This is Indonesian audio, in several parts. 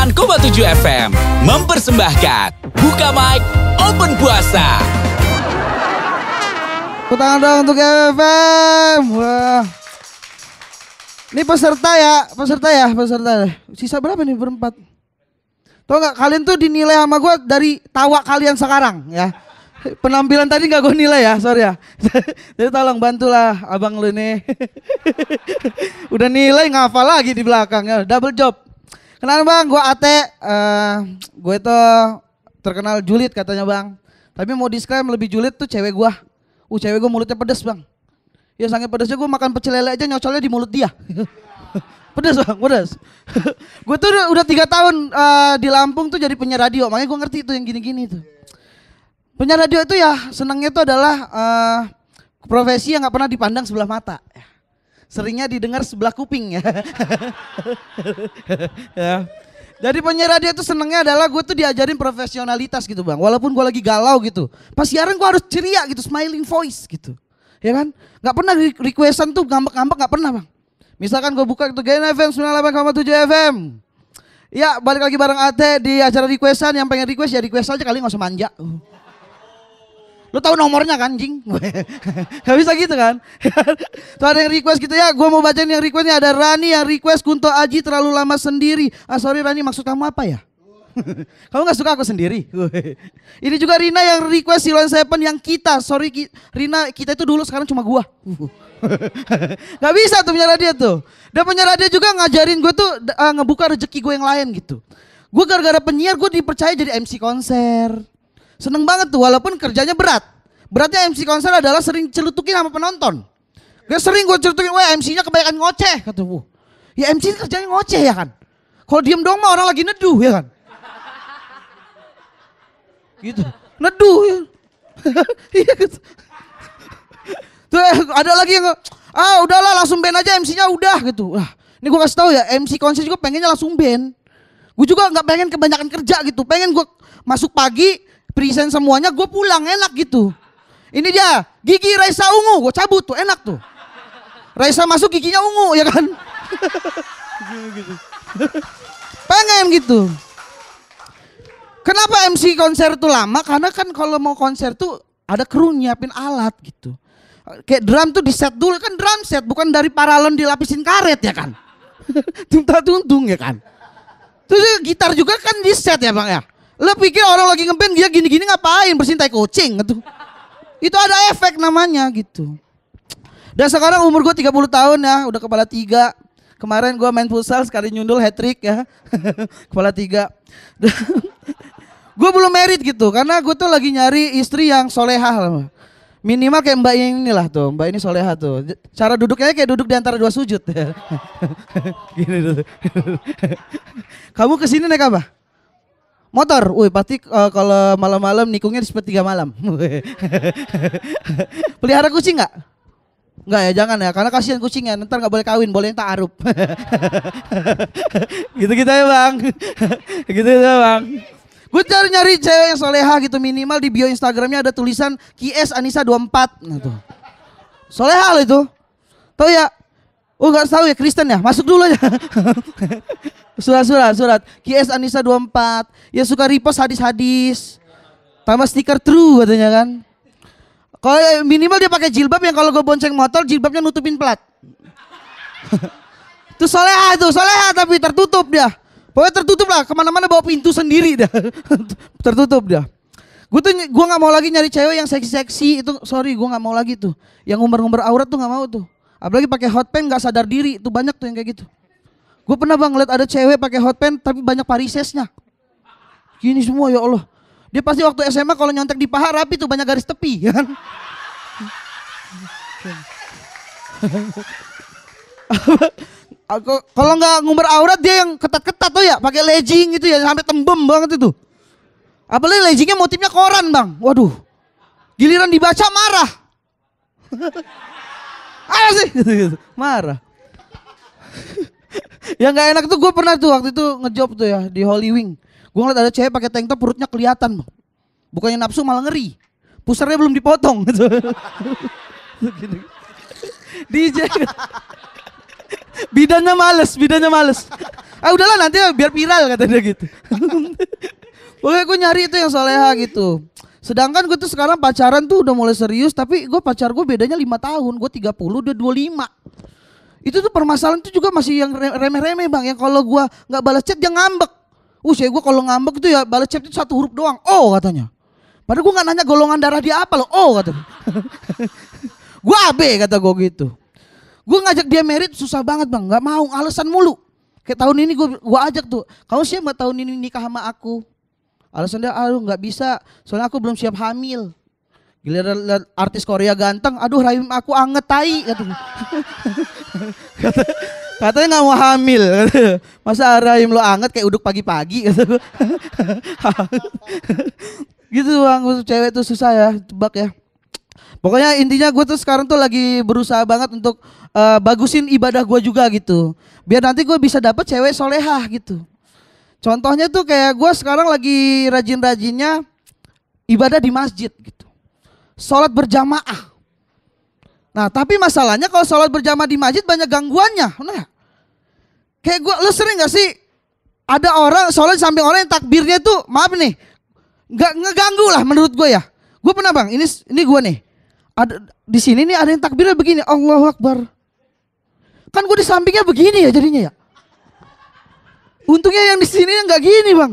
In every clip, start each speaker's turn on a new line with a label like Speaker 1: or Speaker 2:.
Speaker 1: 98,7 FM mempersembahkan Buka Mic Open Puasa. Tangan dong untuk FM. Wah. Ini peserta ya, peserta ya, peserta. Sisa berapa nih berempat? Tahu nggak kalian tuh dinilai sama gue dari tawa kalian sekarang ya. Penampilan tadi gak gue nilai ya, sorry ya. Jadi tolong bantulah abang lu nih. Udah nilai ngafal lagi di belakang ya, double job. Kenalan bang, gue Ate. Uh, eh, gue itu terkenal julid katanya bang. Tapi mau disclaim lebih julid tuh cewek gue. Uh cewek gue mulutnya pedes bang. Ya sangat pedesnya gue makan pecel lele aja nyocolnya di mulut dia. pedes bang, pedes. gue tuh udah, udah tiga tahun uh, di Lampung tuh jadi penyiar radio. Makanya gue ngerti itu yang gini-gini tuh. Penyiar radio itu ya senangnya itu adalah uh, profesi yang nggak pernah dipandang sebelah mata. Ya seringnya didengar sebelah kuping ya. ya. Jadi penyiar radio itu senengnya adalah gue tuh diajarin profesionalitas gitu bang. Walaupun gue lagi galau gitu. Pas siaran gue harus ceria gitu, smiling voice gitu. Ya kan? Gak pernah requestan tuh ngambek-ngambek gak pernah bang. Misalkan gue buka itu Gain FM 98,7 FM. Ya balik lagi bareng Ate di acara requestan yang pengen request ya request aja kali gak usah manja. Uh. Lu tahu nomornya kan, jing? Gak bisa gitu kan? Tuh ada yang request gitu ya, gue mau bacain yang requestnya ada Rani yang request Kunto Aji terlalu lama sendiri. Ah sorry Rani, maksud kamu apa ya? kamu gak suka aku sendiri? Ini juga Rina yang request Silon Seven yang kita. Sorry ki Rina, kita itu dulu sekarang cuma gua. gak bisa tuh penyiar dia tuh. Dan penyiar dia juga ngajarin gue tuh uh, ngebuka rezeki gue yang lain gitu. Gue gara-gara penyiar gue dipercaya jadi MC konser. Seneng banget tuh walaupun kerjanya berat. Beratnya MC konser adalah sering celutukin sama penonton. Gue sering gue celutukin, wah MC-nya kebanyakan ngoceh. Kata bu. ya MC kerjanya ngoceh ya kan. Kalau diem dong mah orang lagi neduh ya kan. Gitu, neduh ya. Iya gitu. Tuh eh, ada lagi yang, ah udahlah langsung band aja MC-nya udah gitu. Wah, ini gue kasih tau ya MC konser juga pengennya langsung band. Gue juga nggak pengen kebanyakan kerja gitu. Pengen gue masuk pagi, present semuanya, gue pulang enak gitu. Ini dia, gigi Raisa ungu, gue cabut tuh, enak tuh. Raisa masuk giginya ungu, ya kan? Pengen gitu. Kenapa MC konser tuh lama? Karena kan kalau mau konser tuh ada kru nyiapin alat gitu. Kayak drum tuh di set dulu kan drum set bukan dari paralon dilapisin karet ya kan. Tunta tuntung ya kan. Terus gitar juga kan di set ya bang ya. Lo pikir orang lagi ngeband dia gini-gini ngapain bersin tai kucing gitu. Itu ada efek namanya gitu. Dan sekarang umur gue 30 tahun ya, udah kepala tiga. Kemarin gue main futsal sekali nyundul hat trick ya. kepala tiga. gue belum merit gitu karena gue tuh lagi nyari istri yang solehah Minimal kayak mbak ini lah tuh, mbak ini solehah tuh. Cara duduknya kayak duduk di antara dua sujud. Ya. Gini dulu. Kamu kesini naik apa? motor. Wih, pasti uh, kalau malam-malam nikungnya di sepertiga malam. Pelihara kucing nggak? Nggak ya, jangan ya. Karena kasihan kucingnya, ntar nggak boleh kawin, boleh arup. Gitu-gitu ya, Bang. gitu ya, Bang. Gue cari nyari cewek yang soleha gitu minimal di bio Instagramnya ada tulisan QS Anissa 24. Nah tuh. Soleha lo itu. Tahu ya? Oh nggak tahu ya Kristen ya. Masuk dulu aja. Surat surat surat. QS Anissa 24. Ya suka repost hadis-hadis. Tambah stiker true katanya kan. Kalau minimal dia pakai jilbab yang kalau gue bonceng motor jilbabnya nutupin plat. itu soleha itu soleha tapi tertutup dia. Pokoknya tertutup lah kemana-mana bawa pintu sendiri dah. tertutup dia. Gue tuh gue nggak mau lagi nyari cewek yang seksi-seksi itu sorry gue nggak mau lagi tuh. Yang ngumbar-ngumbar aurat tuh nggak mau tuh. Apalagi pakai hot pen nggak sadar diri itu banyak tuh yang kayak gitu. Gue pernah bang lihat ada cewek pakai hot pen tapi banyak parisesnya. Gini semua ya Allah. Dia pasti waktu SMA kalau nyontek di paha rapi tuh banyak garis tepi ya kan. kalau nggak ngumbar aurat dia yang ketat-ketat tuh ya, pakai legging gitu ya sampai tembem banget itu. Apalagi leggingnya motifnya koran bang. Waduh, giliran dibaca marah. Ayo sih, marah. yang nggak enak tuh gue pernah tuh waktu itu ngejob tuh ya di Holy Wing. Gue ngeliat ada cewek pakai tank top perutnya kelihatan, Bukannya nafsu malah ngeri. Pusarnya belum dipotong. Gitu. DJ bidannya males, bidannya males. Ah udahlah nanti biar viral kata dia gitu. Pokoknya gue nyari itu yang soleha gitu. Sedangkan gue tuh sekarang pacaran tuh udah mulai serius, tapi gue pacar gue bedanya lima tahun, gue 30, dia 25. Itu tuh permasalahan itu juga masih yang remeh-remeh bang. Yang kalau gua nggak balas chat dia ngambek. saya gua kalau ngambek tuh ya balas chat itu satu huruf doang. Oh katanya. Padahal gua nggak nanya golongan darah dia apa loh. Oh katanya. gua AB kata gua gitu. Gua ngajak dia merit susah banget bang. Nggak mau alasan mulu. Kayak tahun ini gua gua ajak tuh. Kamu siapa tahun ini nikah sama aku? Alasan dia, aduh nggak bisa, soalnya aku belum siap hamil. Giliran artis Korea ganteng, aduh rahim aku anget tai katanya. kata katanya nggak mau hamil masa masa rahim lo anget kayak uduk pagi-pagi kata gitu bang cewek tuh susah ya tebak ya pokoknya intinya gue tuh sekarang tuh lagi berusaha banget untuk uh, bagusin ibadah gue juga gitu biar nanti gue bisa dapet cewek solehah gitu contohnya tuh kayak gue sekarang lagi rajin-rajinnya ibadah di masjid gitu sholat berjamaah Nah tapi masalahnya kalau sholat berjamaah di masjid banyak gangguannya. Nah, kayak gue, lu sering gak sih ada orang sholat samping orang yang takbirnya tuh maaf nih nggak ngeganggu lah menurut gue ya. Gue pernah bang, ini ini gue nih. Ada di sini nih ada yang takbirnya begini, Allahu Akbar. Kan gue di sampingnya begini ya jadinya ya. Untungnya yang di sini nggak gini bang,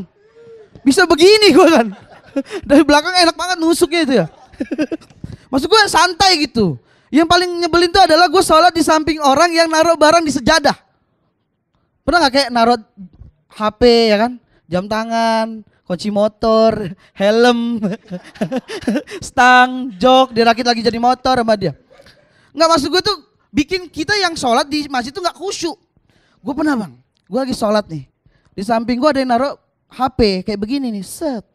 Speaker 1: bisa begini gue kan. Dari belakang enak banget nusuknya itu ya. Maksud gue santai gitu. Yang paling nyebelin itu adalah gue sholat di samping orang yang naruh barang di sejadah. Pernah gak kayak naruh HP ya kan? Jam tangan, kunci motor, helm, stang, jok, dirakit lagi jadi motor sama dia. Nggak maksud gue tuh bikin kita yang sholat di masjid tuh nggak khusyuk. Gue pernah bang, gue lagi sholat nih. Di samping gue ada yang naruh HP kayak begini nih, set.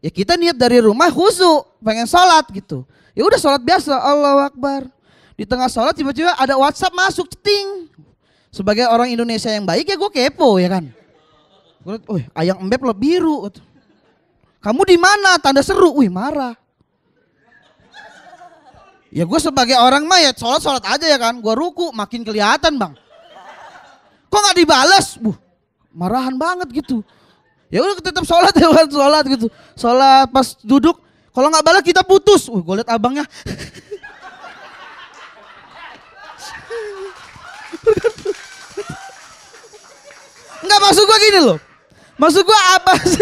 Speaker 1: Ya kita niat dari rumah khusyuk pengen sholat gitu. Ya udah sholat biasa, Allah Akbar. Di tengah sholat tiba-tiba ada WhatsApp masuk, ting. Sebagai orang Indonesia yang baik ya gue kepo ya kan. Gue oh, ayang embep lo biru. Kamu di mana? Tanda seru. Wih, marah. Ya gue sebagai orang mah ya sholat-sholat aja ya kan. Gue ruku makin kelihatan bang. Kok gak dibalas bu marahan banget gitu. Ya udah tetap sholat ya kan sholat gitu. Sholat pas duduk kalau nggak balas kita putus. Uh, gue liat abangnya. Enggak masuk gue gini loh. Masuk gue apa sih?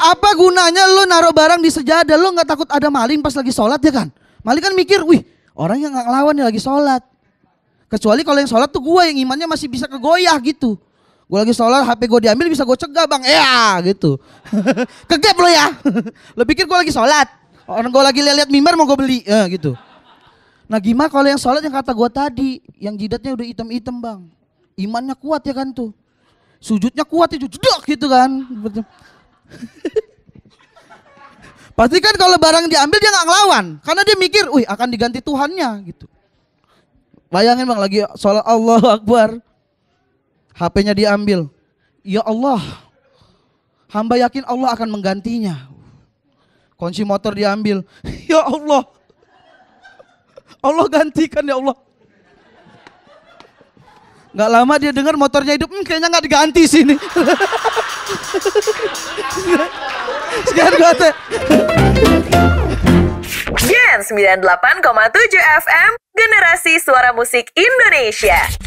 Speaker 1: Apa gunanya lo naruh barang di sejadah? Lo nggak takut ada maling pas lagi sholat ya kan? Maling kan mikir, wih orang yang nggak ngelawan ya lagi sholat. Kecuali kalau yang sholat tuh gue yang imannya masih bisa kegoyah gitu. Gue lagi sholat, HP gue diambil bisa gue cegah bang. Gitu. Ya gitu. Kegep lo ya. lo pikir gue lagi sholat. Orang gue lagi lihat mimbar mau gue beli. ya gitu. Nah gimana kalau yang sholat yang kata gue tadi. Yang jidatnya udah hitam hitam bang. Imannya kuat ya kan tuh. Sujudnya kuat itu. Ya. jodok gitu kan. Pasti kan kalau barang diambil dia nggak ngelawan. Karena dia mikir, wih akan diganti Tuhannya gitu. Bayangin bang lagi sholat Allah Akbar. HP-nya diambil. Ya Allah, hamba yakin Allah akan menggantinya. Kunci motor diambil. Ya Allah, Allah gantikan ya Allah. Gak lama dia dengar motornya hidup, hmm, kayaknya gak diganti sini. Sekian gue teh. Gen 98,7 FM, generasi suara musik Indonesia.